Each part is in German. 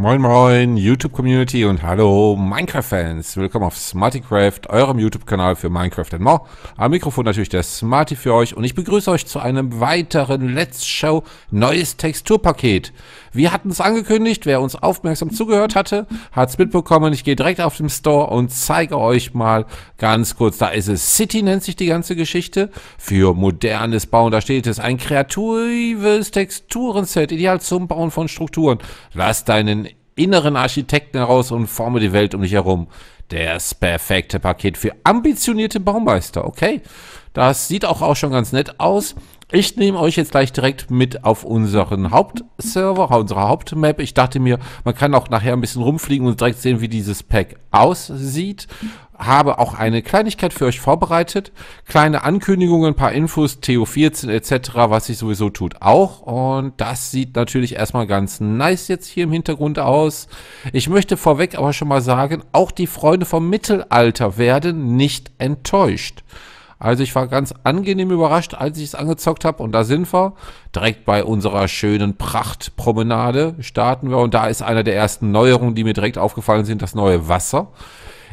Moin Moin, YouTube-Community und hallo Minecraft-Fans. Willkommen auf SmartyCraft, eurem YouTube-Kanal für Minecraft and more. Am Mikrofon natürlich der Smarty für euch und ich begrüße euch zu einem weiteren Let's Show neues Texturpaket. Wir hatten es angekündigt, wer uns aufmerksam zugehört hatte, hat es mitbekommen. Ich gehe direkt auf den Store und zeige euch mal ganz kurz, da ist es City nennt sich die ganze Geschichte, für modernes Bauen. Da steht es, ein kreatives Texturenset, ideal zum Bauen von Strukturen. Lass deinen inneren Architekten heraus und forme die Welt um dich herum. Das perfekte Paket für ambitionierte Baumeister. Okay, das sieht auch, auch schon ganz nett aus. Ich nehme euch jetzt gleich direkt mit auf unseren Hauptserver, unsere Hauptmap. Ich dachte mir, man kann auch nachher ein bisschen rumfliegen und direkt sehen, wie dieses Pack aussieht habe auch eine Kleinigkeit für euch vorbereitet. Kleine Ankündigungen, ein paar Infos, TO14 etc., was sich sowieso tut auch. Und das sieht natürlich erstmal ganz nice jetzt hier im Hintergrund aus. Ich möchte vorweg aber schon mal sagen, auch die Freunde vom Mittelalter werden nicht enttäuscht. Also ich war ganz angenehm überrascht, als ich es angezockt habe. Und da sind wir. Direkt bei unserer schönen Prachtpromenade starten wir. Und da ist einer der ersten Neuerungen, die mir direkt aufgefallen sind, das neue Wasser.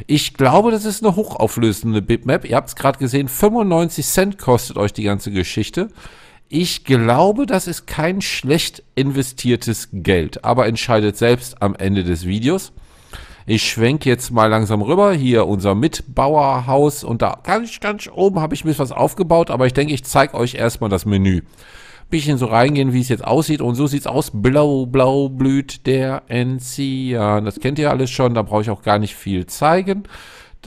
Ich glaube, das ist eine hochauflösende Bitmap. Ihr habt es gerade gesehen, 95 Cent kostet euch die ganze Geschichte. Ich glaube, das ist kein schlecht investiertes Geld, aber entscheidet selbst am Ende des Videos. Ich schwenke jetzt mal langsam rüber. Hier unser Mitbauerhaus und da ganz, ganz oben habe ich mir was aufgebaut, aber ich denke, ich zeige euch erstmal das Menü bisschen so reingehen, wie es jetzt aussieht. Und so sieht's aus. Blau, blau blüht der Enzian. Das kennt ihr alles schon, da brauche ich auch gar nicht viel zeigen.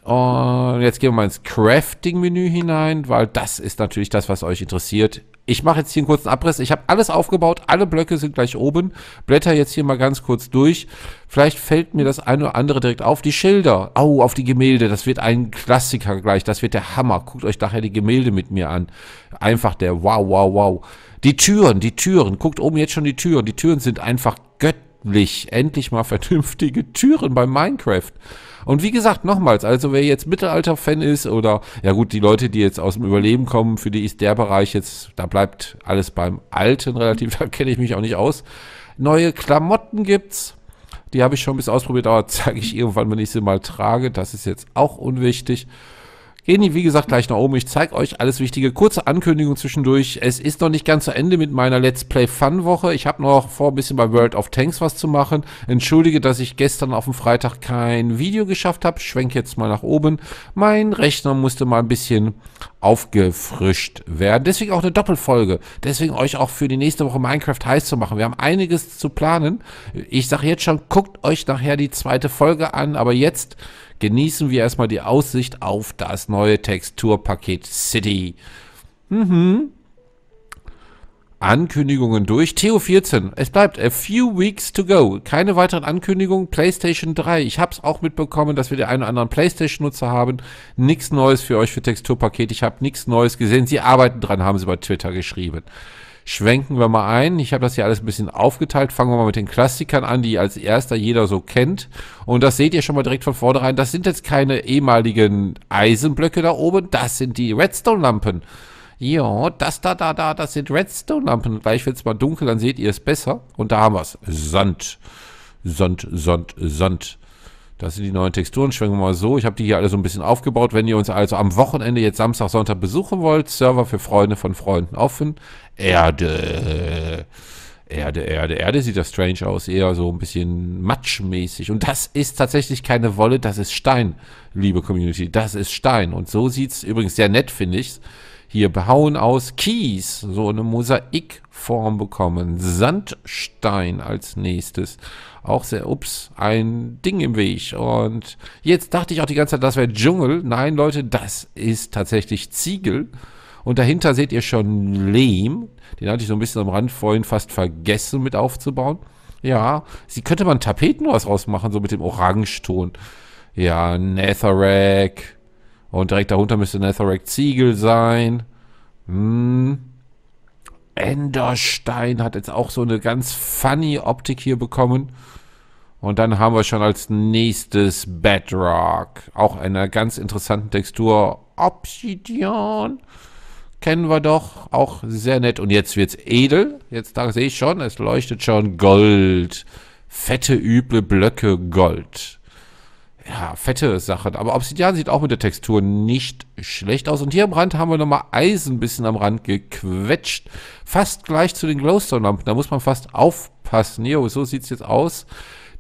Und jetzt gehen wir mal ins Crafting-Menü hinein, weil das ist natürlich das, was euch interessiert ich mache jetzt hier einen kurzen Abriss. Ich habe alles aufgebaut, alle Blöcke sind gleich oben. Blätter jetzt hier mal ganz kurz durch. Vielleicht fällt mir das eine oder andere direkt auf. Die Schilder, au, oh, auf die Gemälde. Das wird ein Klassiker gleich. Das wird der Hammer. Guckt euch nachher die Gemälde mit mir an. Einfach der wow, wow, wow. Die Türen, die Türen. Guckt oben jetzt schon die Türen. Die Türen sind einfach göttlich. Endlich mal vernünftige Türen bei Minecraft. Und wie gesagt, nochmals, also wer jetzt Mittelalter-Fan ist oder, ja gut, die Leute, die jetzt aus dem Überleben kommen, für die ist der Bereich jetzt, da bleibt alles beim Alten relativ, da kenne ich mich auch nicht aus. Neue Klamotten gibt's. Die habe ich schon ein bisschen ausprobiert, aber zeige ich irgendwann, wenn ich sie mal trage. Das ist jetzt auch unwichtig. Gehen die, wie gesagt, gleich nach oben. Ich zeige euch alles Wichtige. Kurze Ankündigung zwischendurch. Es ist noch nicht ganz zu Ende mit meiner Let's Play Fun Woche. Ich habe noch vor, ein bisschen bei World of Tanks was zu machen. Entschuldige, dass ich gestern auf dem Freitag kein Video geschafft habe. Schwenk jetzt mal nach oben. Mein Rechner musste mal ein bisschen aufgefrischt werden. Deswegen auch eine Doppelfolge. Deswegen euch auch für die nächste Woche Minecraft heiß zu machen. Wir haben einiges zu planen. Ich sage jetzt schon, guckt euch nachher die zweite Folge an. Aber jetzt genießen wir erstmal die Aussicht auf das neue Texturpaket City. Mhm. Ankündigungen durch. Theo 14. Es bleibt a few weeks to go. Keine weiteren Ankündigungen. PlayStation 3. Ich habe es auch mitbekommen, dass wir den einen oder anderen PlayStation-Nutzer haben. Nichts Neues für euch für Texturpaket. Ich habe nichts Neues gesehen. Sie arbeiten dran, haben sie bei Twitter geschrieben schwenken wir mal ein. Ich habe das hier alles ein bisschen aufgeteilt. Fangen wir mal mit den Klassikern an, die als erster jeder so kennt. Und das seht ihr schon mal direkt von vornherein. Das sind jetzt keine ehemaligen Eisenblöcke da oben. Das sind die Redstone-Lampen. Ja, das da, da, da, das sind Redstone-Lampen. Gleich wird es mal dunkel, dann seht ihr es besser. Und da haben wir es. Sand. Sand, Sand, Sand. Das sind die neuen Texturen. Schwenken wir mal so. Ich habe die hier alle so ein bisschen aufgebaut. Wenn ihr uns also am Wochenende jetzt Samstag, Sonntag besuchen wollt, Server für Freunde von Freunden offen. Erde. Erde, Erde, Erde sieht das strange aus, eher so ein bisschen matschmäßig. Und das ist tatsächlich keine Wolle, das ist Stein, liebe Community. Das ist Stein. Und so sieht es übrigens sehr nett, finde ich hier behauen aus Kies, so eine Mosaikform bekommen. Sandstein als nächstes. Auch sehr, ups, ein Ding im Weg. Und jetzt dachte ich auch die ganze Zeit, das wäre Dschungel. Nein, Leute, das ist tatsächlich Ziegel. Und dahinter seht ihr schon Lehm. Den hatte ich so ein bisschen am Rand vorhin fast vergessen mit aufzubauen. Ja, sie könnte man Tapeten was rausmachen, so mit dem Orangeton. Ja, Netherrack. Und direkt darunter müsste Netherrack Ziegel sein. Hm. Enderstein hat jetzt auch so eine ganz funny Optik hier bekommen. Und dann haben wir schon als nächstes Bedrock. Auch einer ganz interessanten Textur. Obsidian. Kennen wir doch. Auch sehr nett. Und jetzt wird's edel. Jetzt da sehe ich schon, es leuchtet schon Gold. Fette, üble Blöcke Gold ja, fette Sachen. Aber Obsidian sieht auch mit der Textur nicht schlecht aus. Und hier am Rand haben wir nochmal Eisen ein bisschen am Rand gequetscht. Fast gleich zu den Glowstone-Lampen. Da muss man fast aufpassen. Jo, so es jetzt aus.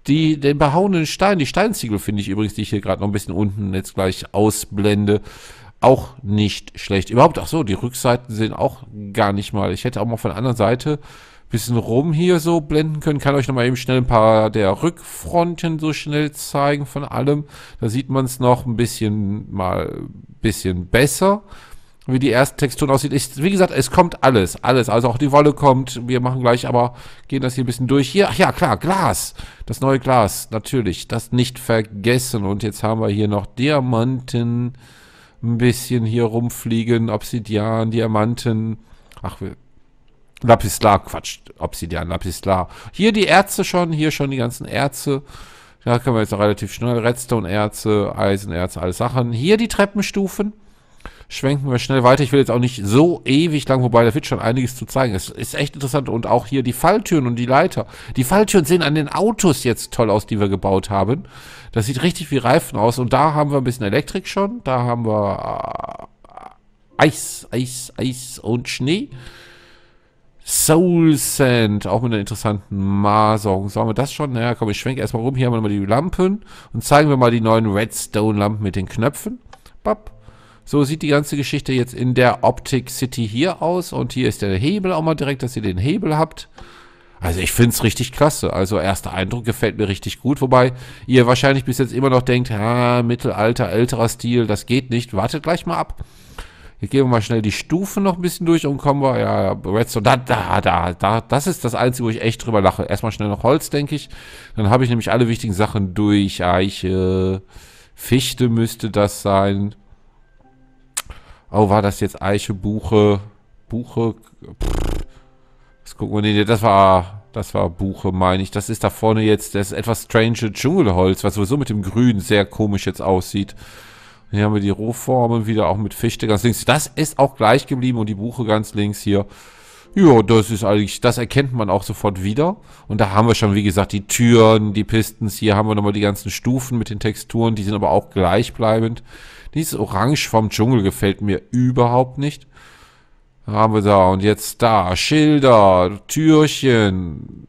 Die, den behauenen Stein, die Steinziegel finde ich übrigens, die ich hier gerade noch ein bisschen unten jetzt gleich ausblende, auch nicht schlecht. Überhaupt, ach so, die Rückseiten sehen auch gar nicht mal. Ich hätte auch mal von der anderen Seite bisschen rum hier so blenden können. Kann euch nochmal eben schnell ein paar der Rückfronten so schnell zeigen von allem. Da sieht man es noch ein bisschen mal bisschen besser, wie die ersten Texturen aussieht. Ich, wie gesagt, es kommt alles, alles. Also auch die Wolle kommt. Wir machen gleich aber, gehen das hier ein bisschen durch. Hier, ach ja, klar, Glas. Das neue Glas, natürlich. Das nicht vergessen. Und jetzt haben wir hier noch Diamanten. Ein bisschen hier rumfliegen, Obsidian, Diamanten. Ach, wir Lapislar, Quatsch, Obsidian, Lapislar. Hier die Erze schon, hier schon die ganzen Erze. Da können wir jetzt noch relativ schnell. Redstone-Erze, Eisenerze, alles Sachen. Hier die Treppenstufen. Schwenken wir schnell weiter. Ich will jetzt auch nicht so ewig lang, wobei da wird schon einiges zu zeigen. Es ist echt interessant. Und auch hier die Falltüren und die Leiter. Die Falltüren sehen an den Autos jetzt toll aus, die wir gebaut haben. Das sieht richtig wie Reifen aus. Und da haben wir ein bisschen Elektrik schon. Da haben wir äh, Eis, Eis, Eis und Schnee. Soul Sand, auch mit einer interessanten Maserung. Sagen wir das schon? Naja, komm, ich schwenke erstmal rum. Hier haben wir nochmal die Lampen und zeigen wir mal die neuen Redstone-Lampen mit den Knöpfen. Bap. So sieht die ganze Geschichte jetzt in der Optik City hier aus. Und hier ist der Hebel auch mal direkt, dass ihr den Hebel habt. Also ich finde es richtig klasse. Also erster Eindruck gefällt mir richtig gut. Wobei ihr wahrscheinlich bis jetzt immer noch denkt, ha, Mittelalter, älterer Stil, das geht nicht. Wartet gleich mal ab. Hier gehen wir mal schnell die Stufen noch ein bisschen durch und kommen wir, ja, Redstone, da, da, da, da, das ist das Einzige, wo ich echt drüber lache. Erstmal schnell noch Holz, denke ich. Dann habe ich nämlich alle wichtigen Sachen durch. Eiche, äh, Fichte müsste das sein. Oh, war das jetzt Eiche, Buche, Buche, pff. Was gucken wir, nee, nee, das war, das war Buche, meine ich. Das ist da vorne jetzt, das ist etwas strange Dschungelholz, was sowieso mit dem Grün sehr komisch jetzt aussieht. Hier haben wir die Rohformen wieder auch mit Fichte ganz links. Das ist auch gleich geblieben und die Buche ganz links hier. Ja, das ist eigentlich, das erkennt man auch sofort wieder. Und da haben wir schon, wie gesagt, die Türen, die Pistons. Hier haben wir nochmal die ganzen Stufen mit den Texturen. Die sind aber auch gleichbleibend. Dieses Orange vom Dschungel gefällt mir überhaupt nicht. Haben wir da. Und jetzt da. Schilder, Türchen,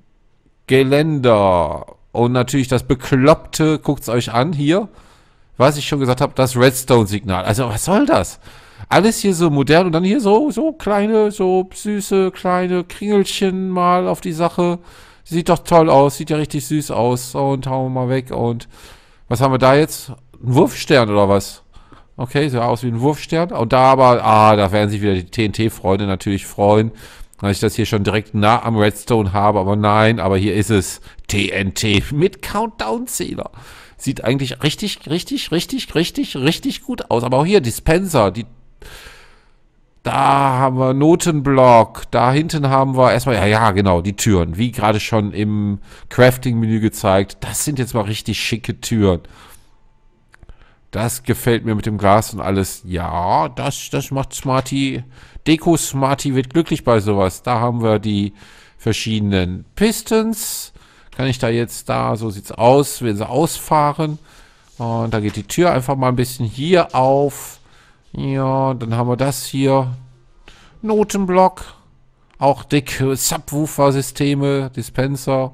Geländer. Und natürlich das Bekloppte. guckt es euch an hier was ich schon gesagt habe, das Redstone-Signal. Also was soll das? Alles hier so modern und dann hier so, so kleine, so süße, kleine Kringelchen mal auf die Sache. Sieht doch toll aus, sieht ja richtig süß aus. Und hauen wir mal weg. Und was haben wir da jetzt? Ein Wurfstern oder was? Okay, sieht aus wie ein Wurfstern. Und da aber, ah, da werden sich wieder die TNT-Freunde natürlich freuen, dass ich das hier schon direkt nah am Redstone habe. Aber nein, aber hier ist es. TNT mit Countdown-Zähler. Sieht eigentlich richtig, richtig, richtig, richtig, richtig gut aus. Aber auch hier Dispenser, die. Da haben wir Notenblock. Da hinten haben wir erstmal, ja, ja, genau, die Türen. Wie gerade schon im Crafting-Menü gezeigt. Das sind jetzt mal richtig schicke Türen. Das gefällt mir mit dem Glas und alles. Ja, das, das macht Smarty. Deko Smarty wird glücklich bei sowas. Da haben wir die verschiedenen Pistons kann ich da jetzt da, so sieht's aus, wenn sie ausfahren. Und da geht die Tür einfach mal ein bisschen hier auf. Ja, dann haben wir das hier. Notenblock. Auch dicke Subwoofer-Systeme, Dispenser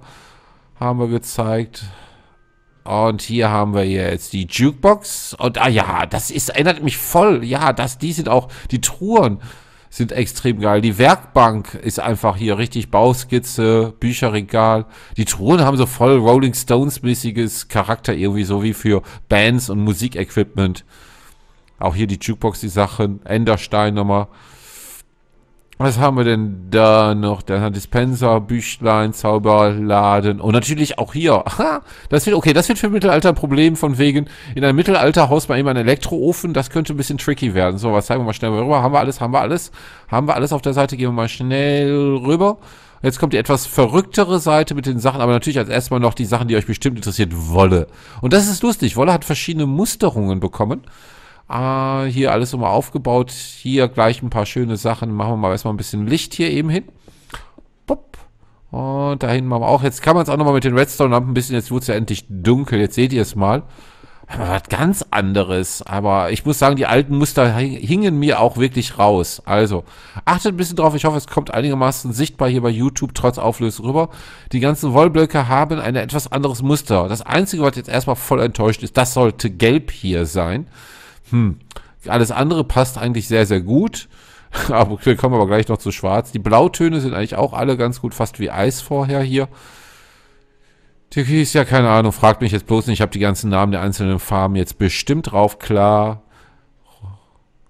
haben wir gezeigt. Und hier haben wir jetzt die Jukebox. Und ah ja, das ist, erinnert mich voll. Ja, das, die sind auch die Truhen sind extrem geil. Die Werkbank ist einfach hier richtig Bauskizze, Bücherregal. Die Truhen haben so voll Rolling Stones-mäßiges Charakter irgendwie, so wie für Bands und Musikequipment. Auch hier die Jukebox, die Sachen, Enderstein nochmal. Was haben wir denn da noch? Der Dispenser, Büchlein, Zauberladen und natürlich auch hier. Aha, das wird, okay, das wird für Mittelalter ein Problem von wegen, in einem Mittelalter haust man eben einen Elektroofen, das könnte ein bisschen tricky werden. So, was zeigen wir mal schnell rüber? Haben wir alles, haben wir alles? Haben wir alles auf der Seite? Gehen wir mal schnell rüber. Jetzt kommt die etwas verrücktere Seite mit den Sachen, aber natürlich als erstmal noch die Sachen, die euch bestimmt interessiert, Wolle. Und das ist lustig. Wolle hat verschiedene Musterungen bekommen. Ah, hier alles immer aufgebaut. Hier gleich ein paar schöne Sachen. Machen wir mal erstmal ein bisschen Licht hier eben hin. Pop. Und oh, dahin machen wir auch. Jetzt kann man es auch nochmal mit den Redstone-Lampen ein bisschen. Jetzt wurde es ja endlich dunkel. Jetzt seht ihr es mal. Aber was ganz anderes. Aber ich muss sagen, die alten Muster hingen mir auch wirklich raus. Also, achtet ein bisschen drauf. Ich hoffe, es kommt einigermaßen sichtbar hier bei YouTube trotz Auflösung rüber. Die ganzen Wollblöcke haben ein etwas anderes Muster. Das Einzige, was jetzt erstmal voll enttäuscht ist, das sollte gelb hier sein. Hm. Alles andere passt eigentlich sehr, sehr gut. Aber wir kommen aber gleich noch zu schwarz. Die Blautöne sind eigentlich auch alle ganz gut, fast wie Eis vorher hier. Türkis, ja, keine Ahnung, fragt mich jetzt bloß nicht. Ich habe die ganzen Namen der einzelnen Farben jetzt bestimmt drauf, klar.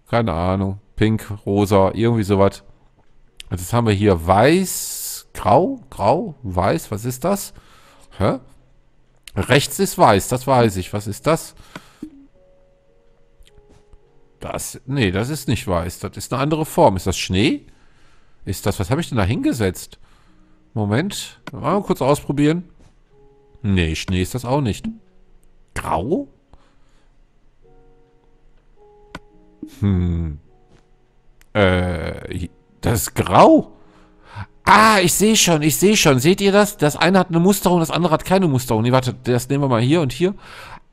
Keine Ahnung. Pink, rosa, irgendwie sowas. Also jetzt haben wir hier weiß, grau, grau, weiß, was ist das? Hä? Rechts ist weiß, das weiß ich. Was ist das? Das, nee, das ist nicht weiß. Das ist eine andere Form. Ist das Schnee? Ist das, was habe ich denn da hingesetzt? Moment, mal kurz ausprobieren. Nee, Schnee ist das auch nicht. Grau? Hm. Äh, das ist grau. Ah, ich sehe schon, ich sehe schon. Seht ihr das? Das eine hat eine Musterung, das andere hat keine Musterung. Nee, warte, das nehmen wir mal hier und hier.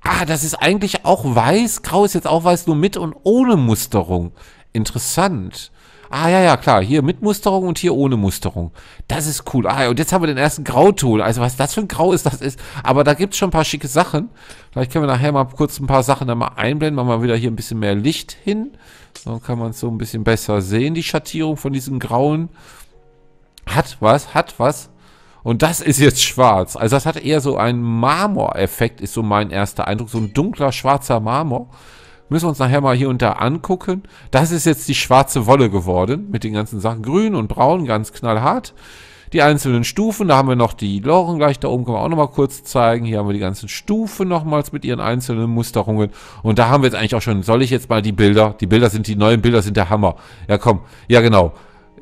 Ah, das ist eigentlich auch weiß. Grau ist jetzt auch weiß, nur mit und ohne Musterung. Interessant. Ah, ja, ja, klar. Hier mit Musterung und hier ohne Musterung. Das ist cool. Ah, und jetzt haben wir den ersten Grauton. Also, was das für ein Grau ist, das ist. Aber da gibt's schon ein paar schicke Sachen. Vielleicht können wir nachher mal kurz ein paar Sachen da mal einblenden. Machen wir wieder hier ein bisschen mehr Licht hin. Dann kann man es so ein bisschen besser sehen, die Schattierung von diesem Grauen. Hat was, hat was. Und das ist jetzt schwarz. Also das hat eher so einen Marmoreffekt, ist so mein erster Eindruck. So ein dunkler, schwarzer Marmor. Müssen wir uns nachher mal hier und da angucken. Das ist jetzt die schwarze Wolle geworden mit den ganzen Sachen. Grün und braun, ganz knallhart. Die einzelnen Stufen, da haben wir noch die Loren gleich da oben, können wir auch nochmal kurz zeigen. Hier haben wir die ganzen Stufen nochmals mit ihren einzelnen Musterungen. Und da haben wir jetzt eigentlich auch schon, soll ich jetzt mal die Bilder, die Bilder sind, die neuen Bilder sind der Hammer. Ja komm, ja genau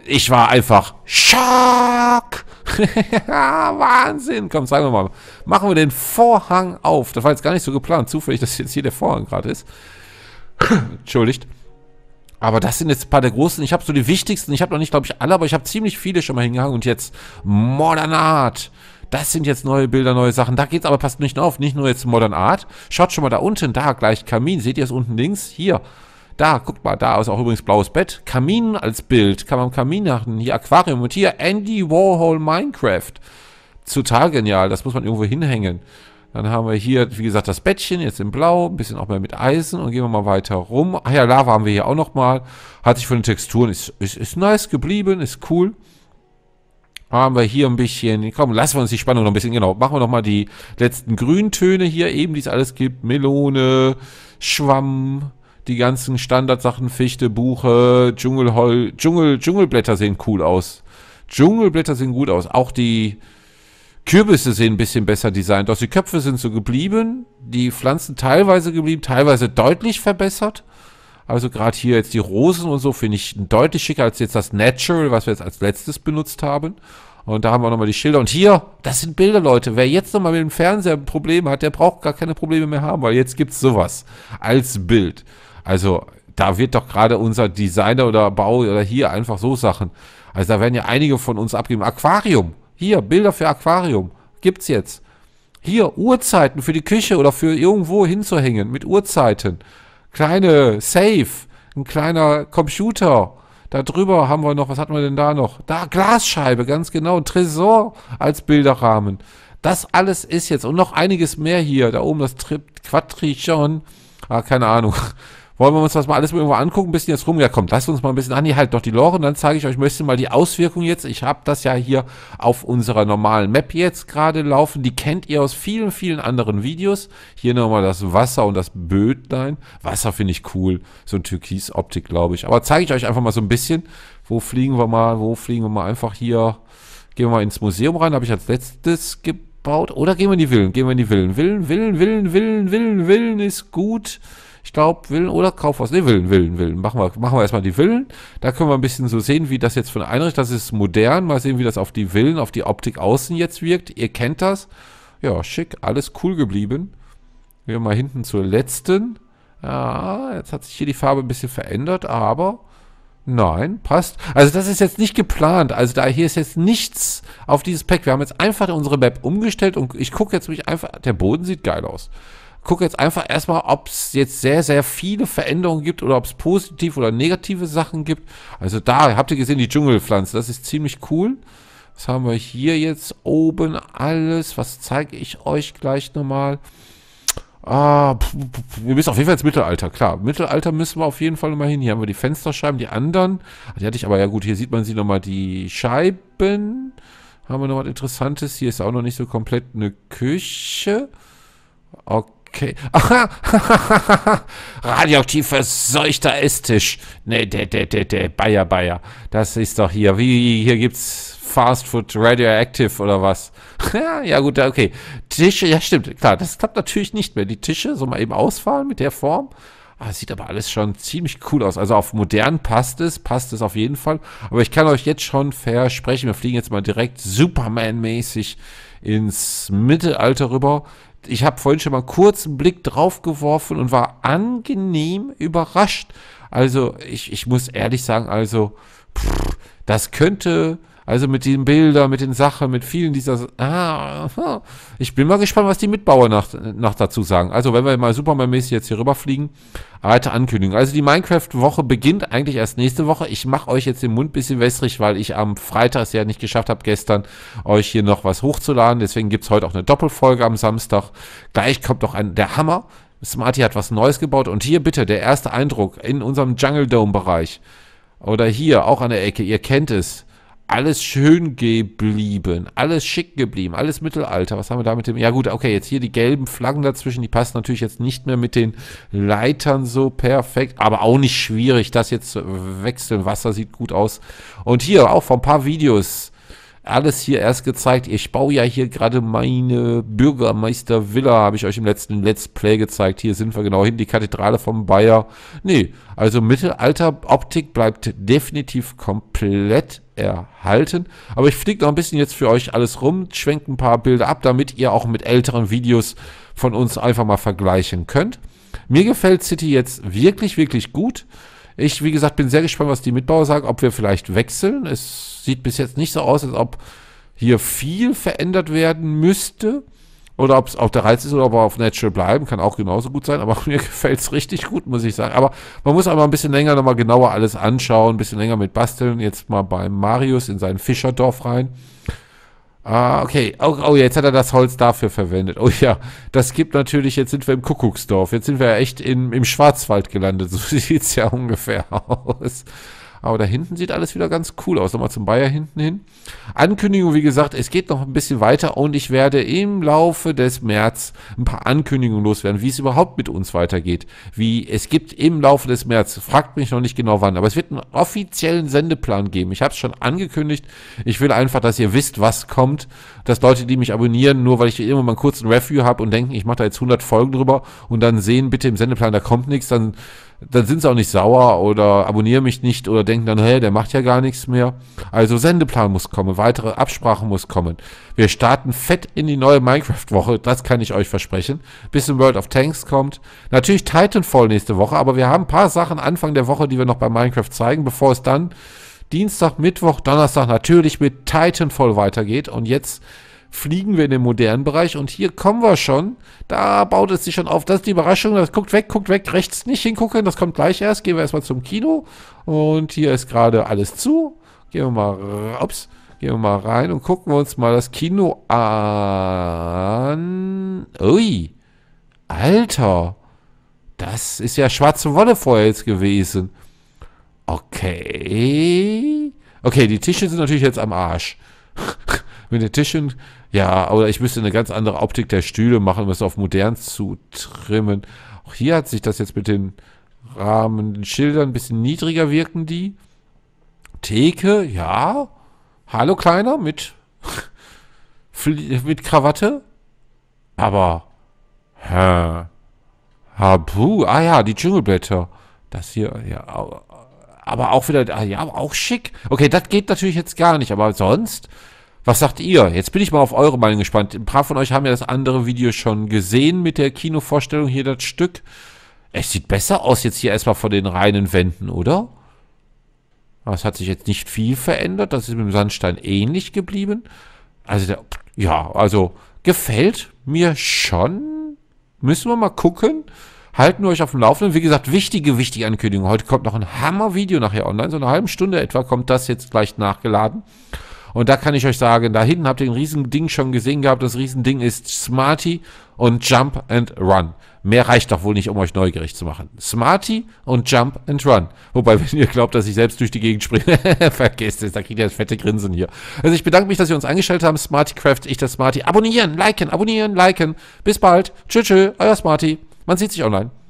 ich war einfach Schock. Wahnsinn. Komm, sagen wir mal. Machen wir den Vorhang auf. Das war jetzt gar nicht so geplant. Zufällig, dass jetzt hier der Vorhang gerade ist. Entschuldigt. Aber das sind jetzt ein paar der großen. Ich habe so die wichtigsten. Ich habe noch nicht, glaube ich, alle, aber ich habe ziemlich viele schon mal hingehangen. Und jetzt Modern Art. Das sind jetzt neue Bilder, neue Sachen. Da geht's aber, passt nicht nur auf, nicht nur jetzt Modern Art. Schaut schon mal da unten, da gleich Kamin. Seht ihr es unten links? Hier. Da, guck mal, da ist auch übrigens blaues Bett. Kamin als Bild. Kann man Kamin machen. Hier Aquarium. Und hier Andy Warhol Minecraft. Total genial. Das muss man irgendwo hinhängen. Dann haben wir hier, wie gesagt, das Bettchen, jetzt in blau, ein bisschen auch mehr mit Eisen und gehen wir mal weiter rum. Ach ja, Lava haben wir hier auch nochmal. Hat sich von den Texturen, ist, ist, ist nice geblieben, ist cool. Haben wir hier ein bisschen, komm, lassen wir uns die Spannung noch ein bisschen, genau, machen wir nochmal die letzten Grüntöne hier, eben, die es alles gibt. Melone, Schwamm, die ganzen Standardsachen, Fichte, Buche, Dschungelhol, Dschungel, Dschungelblätter sehen cool aus. Dschungelblätter sehen gut aus. Auch die Kürbisse sehen ein bisschen besser designt aus. Die Köpfe sind so geblieben, die Pflanzen teilweise geblieben, teilweise deutlich verbessert. Also gerade hier jetzt die Rosen und so finde ich deutlich schicker als jetzt das Natural, was wir jetzt als letztes benutzt haben. Und da haben wir nochmal die Schilder. Und hier, das sind Bilder, Leute. Wer jetzt nochmal mit dem Fernseher Probleme hat, der braucht gar keine Probleme mehr haben, weil jetzt gibt es sowas als Bild. Also da wird doch gerade unser Designer oder Bau oder hier einfach so Sachen. Also da werden ja einige von uns abgeben. Aquarium. Hier, Bilder für Aquarium. Gibt's jetzt. Hier, Uhrzeiten für die Küche oder für irgendwo hinzuhängen mit Uhrzeiten. Kleine Safe, ein kleiner Computer. Da drüber haben wir noch, was hatten wir denn da noch? Da, Glasscheibe, ganz genau. Tresor als Bilderrahmen. Das alles ist jetzt. Und noch einiges mehr hier. Da oben das Trip Quatrichon. Ah, keine Ahnung wollen wir uns das mal alles irgendwo angucken, ein bisschen jetzt rum. Ja, komm, lasst uns mal ein bisschen an. Ah, hier halt doch die Lore und dann zeige ich euch ein bisschen mal die Auswirkungen jetzt. Ich habe das ja hier auf unserer normalen Map jetzt gerade laufen. Die kennt ihr aus vielen, vielen anderen Videos. Hier nochmal das Wasser und das Bödlein. Wasser finde ich cool. So ein Türkis-Optik, glaube ich. Aber zeige ich euch einfach mal so ein bisschen. Wo fliegen wir mal? Wo fliegen wir mal einfach hier? Gehen wir mal ins Museum rein. Habe ich als letztes gebaut. Oder gehen wir in die Villen? Gehen wir in die Villen. Villen, Villen, Villen, Villen, Villen, Villen ist gut. Ich glaube, Villen oder Kaufhaus. Ne, Villen, Villen, Villen. Machen wir, machen wir erstmal die Villen. Da können wir ein bisschen so sehen, wie das jetzt von Einricht, Das ist modern. Mal sehen, wie das auf die Villen, auf die Optik außen jetzt wirkt. Ihr kennt das. Ja, schick. Alles cool geblieben. Wir mal hinten zur letzten. Ja, jetzt hat sich hier die Farbe ein bisschen verändert, aber nein, passt. Also das ist jetzt nicht geplant. Also da hier ist jetzt nichts auf dieses Pack. Wir haben jetzt einfach unsere Map umgestellt und ich gucke jetzt mich einfach, der Boden sieht geil aus gucke jetzt einfach erstmal, ob es jetzt sehr, sehr viele Veränderungen gibt oder ob es positive oder negative Sachen gibt. Also da, habt ihr gesehen, die Dschungelpflanze, das ist ziemlich cool. Was haben wir hier jetzt oben alles? Was zeige ich euch gleich nochmal? Ah, wir müssen auf jeden Fall ins Mittelalter, klar. Mittelalter müssen wir auf jeden Fall nochmal hin. Hier haben wir die Fensterscheiben, die anderen. Ah, die hatte ich aber, ja gut, hier sieht man sie nochmal, die Scheiben. Haben wir noch was Interessantes. Hier ist auch noch nicht so komplett eine Küche. Okay. Okay. Aha, radioaktiv verseuchter Esstisch. Ne, der, der, der, der, Bayer, Bayer. Das ist doch hier. Wie, hier gibt's Fast Food Radioactive oder was? ja, gut, okay. Tische, ja, stimmt, klar. Das klappt natürlich nicht mehr. Die Tische so mal eben ausfahren mit der Form. Ah, sieht aber alles schon ziemlich cool aus. Also auf modern passt es, passt es auf jeden Fall. Aber ich kann euch jetzt schon versprechen, wir fliegen jetzt mal direkt Superman-mäßig ins Mittelalter rüber ich habe vorhin schon mal kurz einen Blick drauf geworfen und war angenehm überrascht. Also ich, ich muss ehrlich sagen, also pff, das könnte also mit den Bildern, mit den Sachen, mit vielen dieser. Ah, ich bin mal gespannt, was die Mitbauer nach, nach dazu sagen. Also, wenn wir mal Superman-mäßig jetzt hier rüberfliegen, alte Ankündigung. Also, die Minecraft-Woche beginnt eigentlich erst nächste Woche. Ich mache euch jetzt den Mund bisschen wässrig, weil ich am Freitag es ja nicht geschafft habe, gestern euch hier noch was hochzuladen. Deswegen gibt's heute auch eine Doppelfolge am Samstag. Gleich kommt noch ein, der Hammer. Smarty hat was Neues gebaut. Und hier bitte der erste Eindruck in unserem Jungle Dome-Bereich. Oder hier, auch an der Ecke. Ihr kennt es alles schön geblieben, alles schick geblieben, alles Mittelalter. Was haben wir da mit dem? Ja gut, okay, jetzt hier die gelben Flaggen dazwischen, die passen natürlich jetzt nicht mehr mit den Leitern so perfekt, aber auch nicht schwierig, das jetzt zu wechseln. Wasser sieht gut aus. Und hier auch von ein paar Videos alles hier erst gezeigt. Ich baue ja hier gerade meine Bürgermeistervilla, habe ich euch im letzten Let's Play gezeigt. Hier sind wir genau hin, die Kathedrale von Bayer. Nee, also Mittelalter-Optik bleibt definitiv komplett erhalten. Aber ich fliege noch ein bisschen jetzt für euch alles rum, schwenke ein paar Bilder ab, damit ihr auch mit älteren Videos von uns einfach mal vergleichen könnt. Mir gefällt City jetzt wirklich, wirklich gut. Ich, wie gesagt, bin sehr gespannt, was die Mitbauer sagen, ob wir vielleicht wechseln. Es sieht bis jetzt nicht so aus, als ob hier viel verändert werden müsste. Oder ob es auch der Reiz ist oder ob er auf Natural bleiben, kann auch genauso gut sein. Aber mir gefällt es richtig gut, muss ich sagen. Aber man muss einmal ein bisschen länger nochmal genauer alles anschauen, ein bisschen länger mit basteln. Jetzt mal beim Marius in sein Fischerdorf rein. Ah, okay. Oh, oh, jetzt hat er das Holz dafür verwendet. Oh ja, das gibt natürlich, jetzt sind wir im Kuckucksdorf. Jetzt sind wir ja echt in, im Schwarzwald gelandet. So sieht's ja ungefähr aus. Aber da hinten sieht alles wieder ganz cool aus. Nochmal zum Bayer hinten hin. Ankündigung, wie gesagt, es geht noch ein bisschen weiter und ich werde im Laufe des März ein paar Ankündigungen loswerden, wie es überhaupt mit uns weitergeht. Wie es gibt im Laufe des März, fragt mich noch nicht genau wann, aber es wird einen offiziellen Sendeplan geben. Ich habe es schon angekündigt. Ich will einfach, dass ihr wisst, was kommt, dass Leute, die mich abonnieren, nur weil ich immer mal einen kurzen Review habe und denken, ich mache da jetzt 100 Folgen drüber und dann sehen bitte im Sendeplan, da kommt nichts, dann dann sind sie auch nicht sauer oder abonnieren mich nicht oder denken dann, hey, der macht ja gar nichts mehr. Also Sendeplan muss kommen, weitere Absprachen muss kommen. Wir starten fett in die neue Minecraft-Woche, das kann ich euch versprechen. Bis in World of Tanks kommt. Natürlich Titanfall nächste Woche, aber wir haben ein paar Sachen Anfang der Woche, die wir noch bei Minecraft zeigen, bevor es dann Dienstag, Mittwoch, Donnerstag natürlich mit Titanfall weitergeht. Und jetzt fliegen wir in den modernen Bereich und hier kommen wir schon. Da baut es sich schon auf. Das ist die Überraschung. Das guckt weg, guckt weg, rechts nicht hingucken. Das kommt gleich erst. Gehen wir erstmal zum Kino. Und hier ist gerade alles zu. Gehen wir mal, ups, gehen wir mal rein und gucken wir uns mal das Kino an. Ui, Alter. Das ist ja schwarze Wolle vorher jetzt gewesen. Okay. Okay, die Tische sind natürlich jetzt am Arsch. mit den Tischen. Ja, oder ich müsste eine ganz andere Optik der Stühle machen, um es auf modern zu trimmen. Auch hier hat sich das jetzt mit den Rahmen, den Schildern ein bisschen niedriger wirken die. Theke, ja. Hallo Kleiner mit, mit Krawatte. Aber, hä? Habu, ah ja, die Dschungelblätter. Das hier, ja, aber auch wieder, ah ja, auch schick. Okay, das geht natürlich jetzt gar nicht, aber sonst was sagt ihr? Jetzt bin ich mal auf eure Meinung gespannt. Ein paar von euch haben ja das andere Video schon gesehen mit der Kinovorstellung hier das Stück. Es sieht besser aus jetzt hier erstmal von den reinen Wänden, oder? Es hat sich jetzt nicht viel verändert. Das ist mit dem Sandstein ähnlich geblieben. Also, der, ja, also gefällt mir schon. Müssen wir mal gucken. Halten wir euch auf dem Laufenden. Wie gesagt, wichtige, wichtige Ankündigung. Heute kommt noch ein Hammer-Video nachher online. So eine halbe Stunde etwa kommt das jetzt gleich nachgeladen. Und da kann ich euch sagen, da hinten habt ihr ein riesen Ding schon gesehen gehabt. Das riesen Ding ist Smarty und Jump and Run. Mehr reicht doch wohl nicht, um euch neugierig zu machen. Smarty und Jump and Run. Wobei, wenn ihr glaubt, dass ich selbst durch die Gegend springe, vergesst es, da kriegt ihr das fette Grinsen hier. Also ich bedanke mich, dass ihr uns eingeschaltet haben. Smartycraft, ich das Smarty. Abonnieren, liken, abonnieren, liken. Bis bald. Tschö, tschö, euer Smarty. Man sieht sich online.